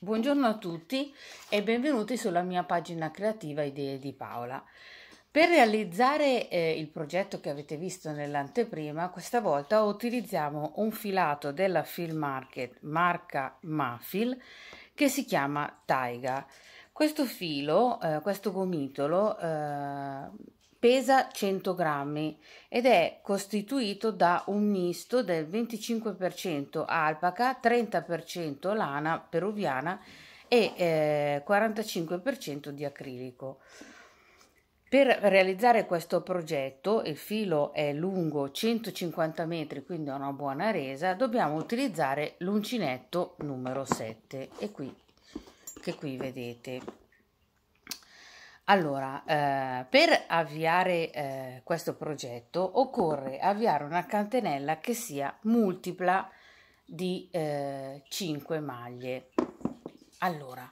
Buongiorno a tutti e benvenuti sulla mia pagina creativa Idee di Paola. Per realizzare eh, il progetto che avete visto nell'anteprima, questa volta utilizziamo un filato della Film Market marca Mafil che si chiama Taiga. Questo filo, eh, questo gomitolo, eh, pesa 100 grammi ed è costituito da un misto del 25% alpaca, 30% lana peruviana e eh, 45% di acrilico. Per realizzare questo progetto, il filo è lungo 150 metri, quindi ha una buona resa, dobbiamo utilizzare l'uncinetto numero 7 e qui, che qui vedete. Allora, eh, per avviare eh, questo progetto occorre avviare una catenella che sia multipla di eh, 5 maglie. Allora,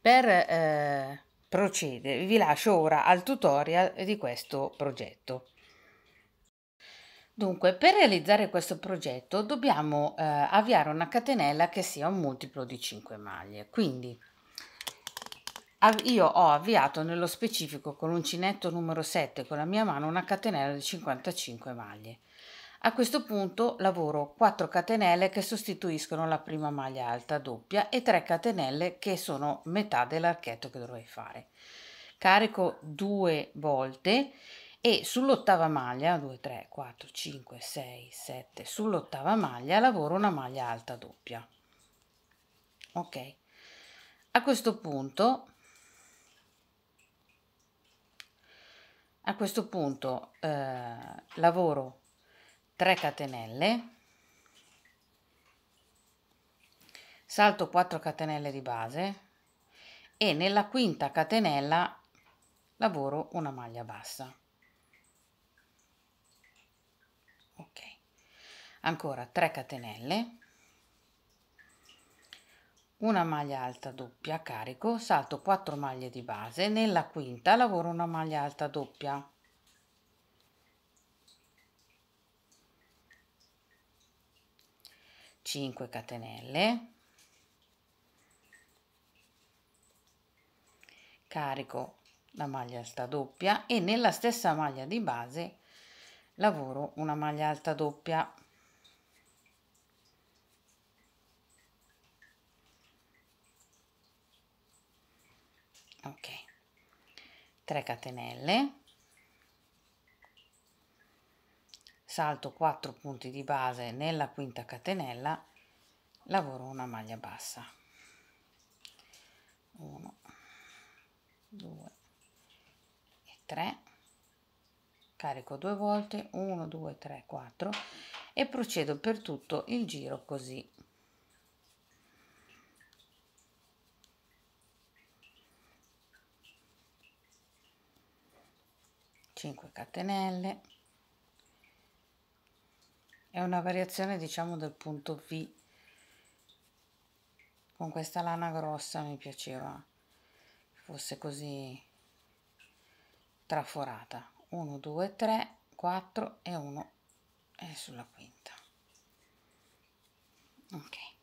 per eh, procedere vi lascio ora al tutorial di questo progetto. Dunque, per realizzare questo progetto dobbiamo eh, avviare una catenella che sia un multiplo di 5 maglie. Quindi, io ho avviato nello specifico con l'uncinetto numero 7 con la mia mano una catenella di 55 maglie. A questo punto lavoro 4 catenelle che sostituiscono la prima maglia alta doppia e 3 catenelle che sono metà dell'archetto che dovrei fare. Carico due volte e sull'ottava maglia 2 3 4 5 6 7 sull'ottava maglia lavoro una maglia alta doppia. Ok. A questo punto a questo punto eh, lavoro 3 catenelle salto 4 catenelle di base e nella quinta catenella lavoro una maglia bassa ok ancora 3 catenelle una maglia alta doppia carico salto 4 maglie di base nella quinta lavoro una maglia alta doppia cinque catenelle carico la maglia alta doppia e nella stessa maglia di base lavoro una maglia alta doppia ok 3 catenelle salto 4 punti di base nella quinta catenella lavoro una maglia bassa 1 2 e 3 carico due volte 1 2 3 4 e procedo per tutto il giro così 5 catenelle è una variazione diciamo del punto V con questa lana grossa mi piaceva fosse così traforata 1 2 3 4 e 1 e sulla quinta ok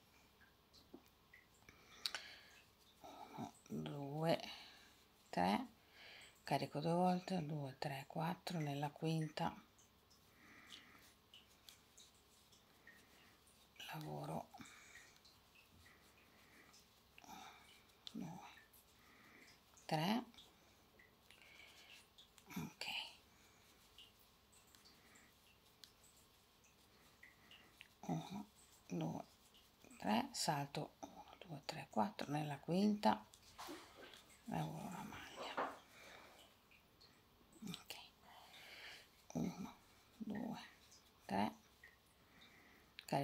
carico due volte 2 3 4 nella quinta lavoro 9 3 ok Uno, due, tre, salto 1 2 3 4 nella quinta lavoro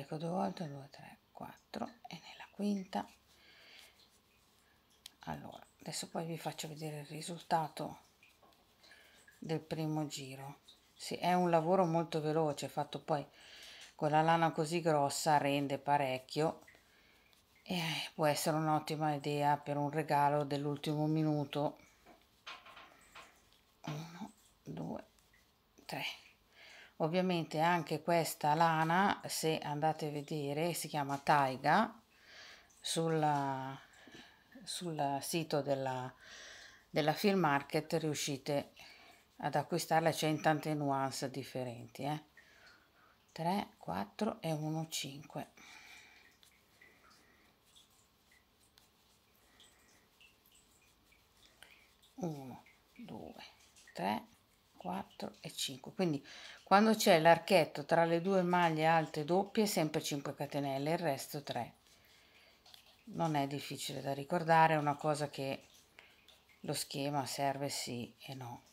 carico due volte 2 3 4 e nella quinta allora adesso poi vi faccio vedere il risultato del primo giro sì, è un lavoro molto veloce fatto poi con la lana così grossa rende parecchio e eh, può essere un'ottima idea per un regalo dell'ultimo minuto 1 2 3 ovviamente anche questa lana se andate a vedere si chiama taiga sul, sul sito della, della film market riuscite ad acquistarla c'è in tante nuance differenti eh? 3 4 e 1 5 1 2 3 4 e 5 quindi quando c'è l'archetto tra le due maglie alte doppie, sempre 5 catenelle, il resto 3. Non è difficile da ricordare, è una cosa che lo schema serve sì e no.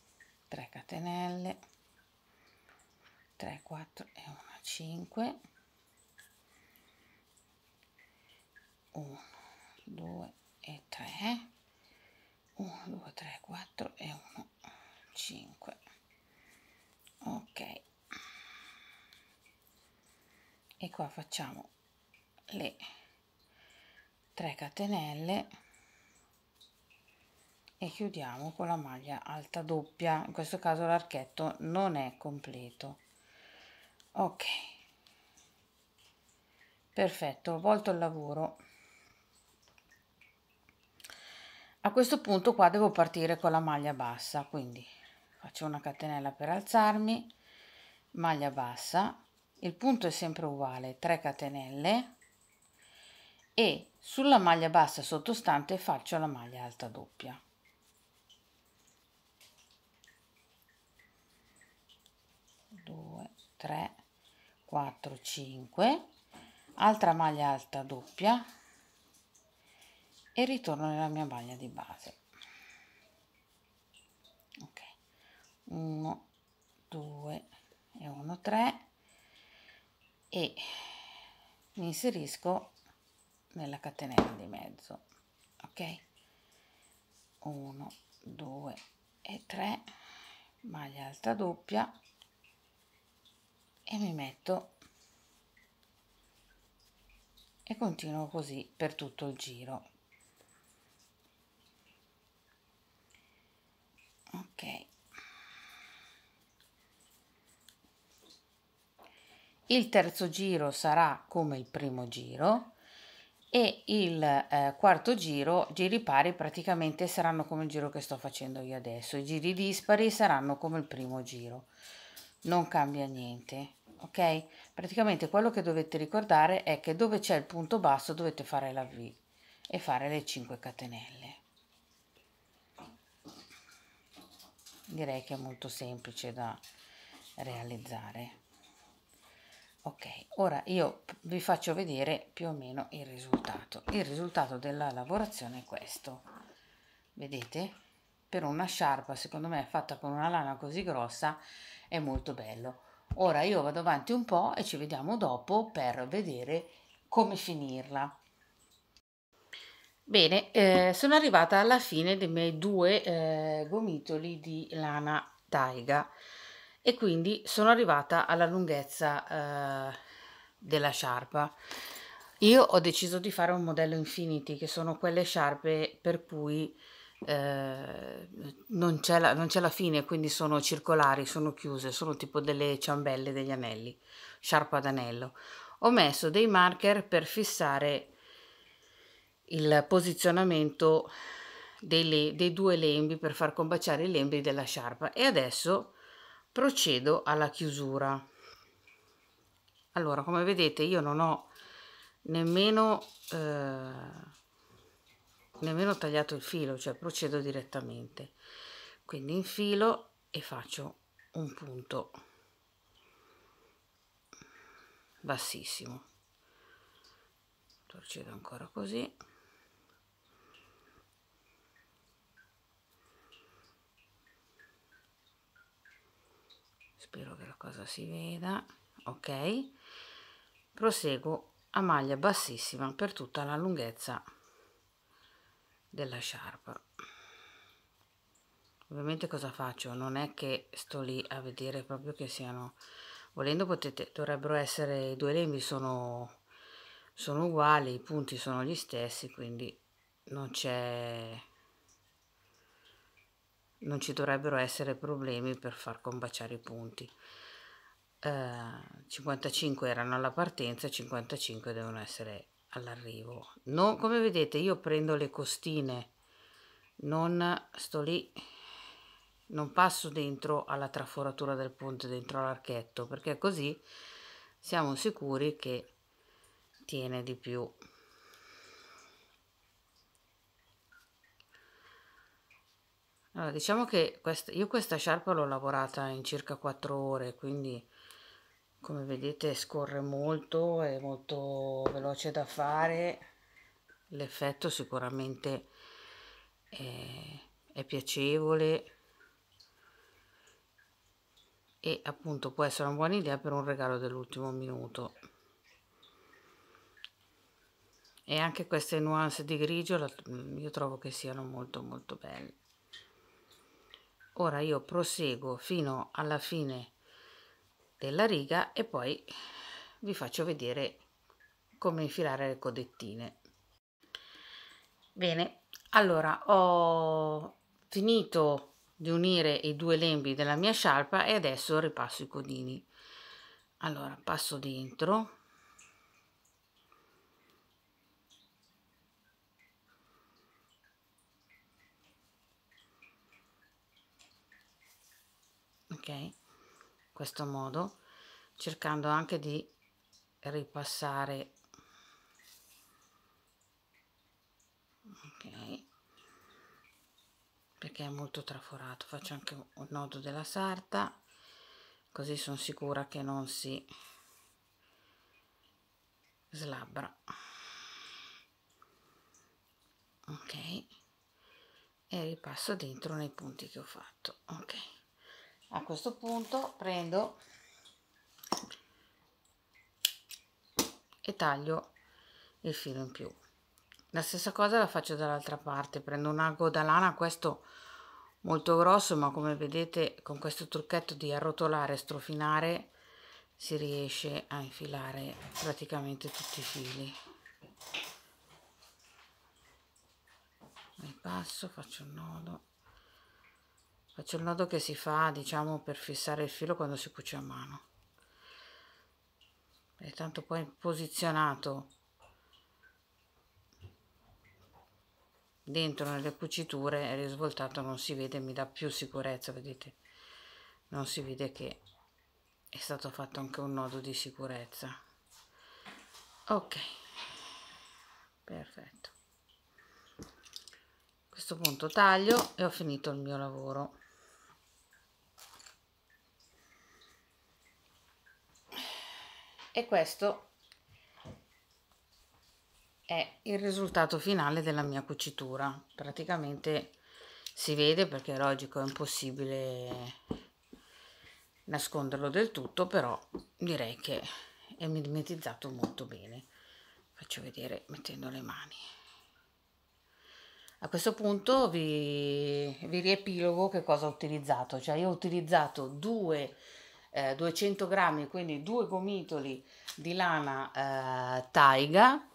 3 catenelle, 3, 4 e 1, 5, 1, 2 e 3, 1, 2, 3, 4 e 1, 5 ok e qua facciamo le 3 catenelle e chiudiamo con la maglia alta doppia in questo caso l'archetto non è completo ok perfetto ho volto il lavoro a questo punto qua devo partire con la maglia bassa quindi faccio una catenella per alzarmi maglia bassa il punto è sempre uguale 3 catenelle e sulla maglia bassa sottostante faccio la maglia alta doppia Due, tre, quattro, cinque, altra maglia alta doppia e ritorno nella mia maglia di base ok 1 2 e 1 3 e mi inserisco nella catenella di mezzo ok 1 2 e 3 maglia alta doppia e mi metto e continuo così per tutto il giro il terzo giro sarà come il primo giro e il eh, quarto giro, giri pari praticamente saranno come il giro che sto facendo io adesso, i giri dispari saranno come il primo giro, non cambia niente, ok? Praticamente quello che dovete ricordare è che dove c'è il punto basso dovete fare la V e fare le 5 catenelle. Direi che è molto semplice da realizzare. Ora io vi faccio vedere più o meno il risultato. Il risultato della lavorazione è questo. Vedete? Per una sciarpa, secondo me, fatta con una lana così grossa, è molto bello. Ora io vado avanti un po' e ci vediamo dopo per vedere come finirla. Bene, eh, sono arrivata alla fine dei miei due eh, gomitoli di lana taiga e quindi sono arrivata alla lunghezza eh, della sciarpa. Io ho deciso di fare un modello Infinity, che sono quelle sciarpe per cui eh, non, c'è la, la, fine, quindi sono circolari, sono chiuse, sono tipo delle ciambelle degli anelli, sciarpa d'anello. Ho messo dei marker per fissare il posizionamento dei, dei due lembi per far combaciare i lembi della sciarpa e adesso procedo alla chiusura allora come vedete io non ho nemmeno eh, nemmeno tagliato il filo cioè procedo direttamente quindi infilo e faccio un punto bassissimo procedo ancora così spero che la cosa si veda ok proseguo a maglia bassissima per tutta la lunghezza della sciarpa ovviamente cosa faccio non è che sto lì a vedere proprio che siano volendo potete dovrebbero essere i due lembi sono sono uguali i punti sono gli stessi quindi non c'è non ci dovrebbero essere problemi per far combaciare i punti 55 eh, erano alla partenza 55 devono essere all'arrivo. No, come vedete io prendo le costine, non sto lì, non passo dentro alla traforatura del ponte, dentro all'archetto, perché così siamo sicuri che tiene di più. Allora, diciamo che questa, io questa sciarpa l'ho lavorata in circa 4 ore, quindi come vedete scorre molto è molto veloce da fare l'effetto sicuramente è, è piacevole e appunto può essere una buona idea per un regalo dell'ultimo minuto e anche queste nuance di grigio mm, io trovo che siano molto molto belle ora io proseguo fino alla fine della riga e poi vi faccio vedere come infilare le codettine bene allora ho finito di unire i due lembi della mia sciarpa e adesso ripasso i codini allora passo dentro ok questo modo cercando anche di ripassare ok perché è molto traforato faccio anche un nodo della sarta così sono sicura che non si slabbra ok e ripasso dentro nei punti che ho fatto ok a questo punto prendo e taglio il filo in più la stessa cosa la faccio dall'altra parte prendo un ago da lana questo molto grosso ma come vedete con questo trucchetto di arrotolare e strofinare si riesce a infilare praticamente tutti i fili mi passo faccio un nodo faccio il nodo che si fa diciamo per fissare il filo quando si cuce a mano e tanto poi posizionato dentro nelle cuciture e risvoltato non si vede mi dà più sicurezza vedete non si vede che è stato fatto anche un nodo di sicurezza ok perfetto a questo punto taglio e ho finito il mio lavoro e questo è il risultato finale della mia cucitura praticamente si vede perché è logico è impossibile nasconderlo del tutto però direi che è mimetizzato molto bene faccio vedere mettendo le mani a questo punto vi, vi riepilogo che cosa ho utilizzato cioè io ho utilizzato due eh, 200 grammi, quindi due gomitoli di lana eh, taiga,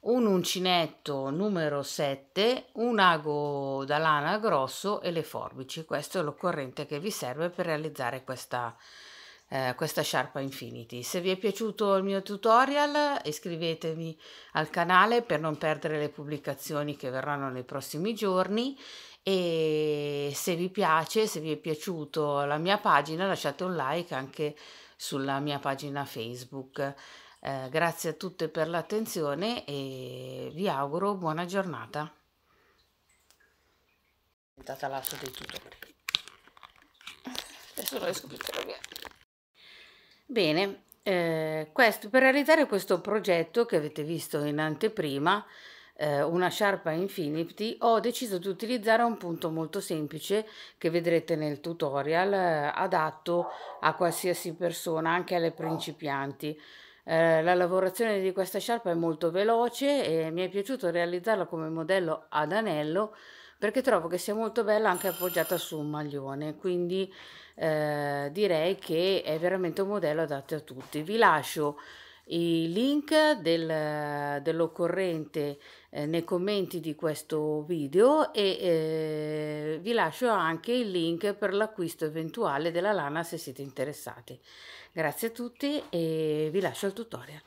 un uncinetto numero 7, un ago da lana grosso e le forbici. Questo è l'occorrente che vi serve per realizzare questa, eh, questa sciarpa Infinity. Se vi è piaciuto il mio tutorial iscrivetevi al canale per non perdere le pubblicazioni che verranno nei prossimi giorni e se vi piace, se vi è piaciuto la mia pagina lasciate un like anche sulla mia pagina Facebook. Eh, grazie a tutte per l'attenzione e vi auguro buona giornata. Bene, eh, questo, per realizzare questo progetto che avete visto in anteprima, eh, una sciarpa Infinity, ho deciso di utilizzare un punto molto semplice che vedrete nel tutorial, eh, adatto a qualsiasi persona, anche alle principianti. Eh, la lavorazione di questa sciarpa è molto veloce e mi è piaciuto realizzarla come modello ad anello perché trovo che sia molto bella anche appoggiata su un maglione quindi eh, direi che è veramente un modello adatto a tutti vi lascio i link del, dell'occorrente eh, nei commenti di questo video e eh, vi lascio anche il link per l'acquisto eventuale della lana se siete interessati. Grazie a tutti e vi lascio il tutorial.